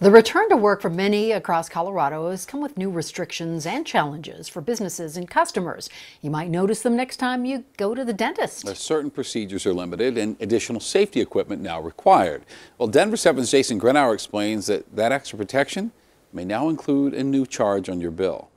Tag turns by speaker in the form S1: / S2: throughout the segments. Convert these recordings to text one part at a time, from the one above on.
S1: The return to work for many across Colorado has come with new restrictions and challenges for businesses and customers. You might notice them next time you go to the dentist.
S2: Certain procedures are limited and additional safety equipment now required. Well, Denver 7's Jason Grenauer explains that that extra protection may now include a new charge on your bill.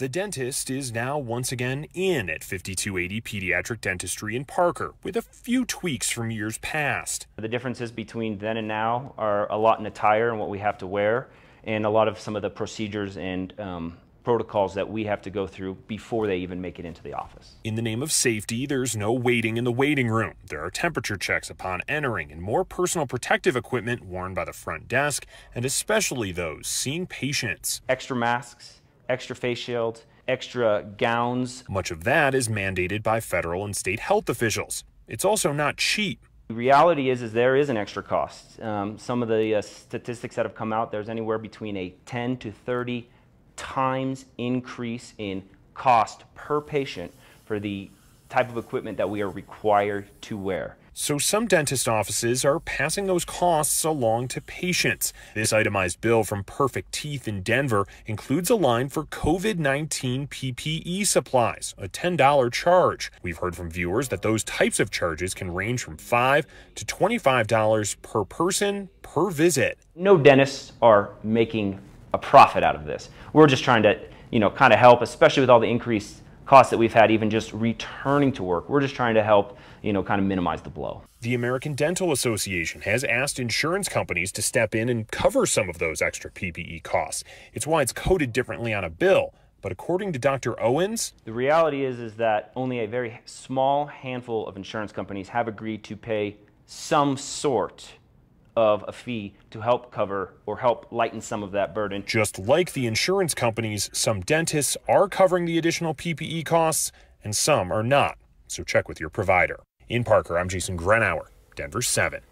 S2: The dentist is now once again in at 5280 Pediatric Dentistry in Parker, with a few tweaks from years past.
S1: The differences between then and now are a lot in attire and what we have to wear, and a lot of some of the procedures and um, protocols that we have to go through before they even make it into the office.
S2: In the name of safety, there's no waiting in the waiting room. There are temperature checks upon entering and more personal protective equipment worn by the front desk, and especially those seeing patients. Extra masks extra face shield,
S1: extra gowns. Much of that is mandated by federal and state health officials. It's also not cheap. The reality is, is there is an extra cost. Um, some of the uh, statistics that have come out, there's anywhere between a 10 to 30 times increase in cost per patient for the type of equipment that we are required to wear.
S2: So some dentist offices are passing those costs along to patients. This itemized bill from Perfect Teeth in Denver includes a line for COVID-19 PPE supplies, a $10 charge. We've heard from viewers that those types of charges can
S1: range from 5 dollars to $25 per person per visit. No dentists are making a profit out of this. We're just trying to, you know, kind of help, especially with all the increased costs that we've had even just returning to work. We're just trying to help, you know, kind of minimize the blow.
S2: The American Dental Association has asked insurance companies to step in and cover some of those extra PPE costs. It's why it's coded differently on a bill. But according to Dr.
S1: Owens, the reality is is that only a very small handful of insurance companies have agreed to pay some sort of a fee to help cover or help lighten some of that burden. Just like
S2: the insurance companies, some dentists are covering the additional PPE costs and some are not. So check with your provider. In Parker, I'm Jason Grenauer, Denver 7.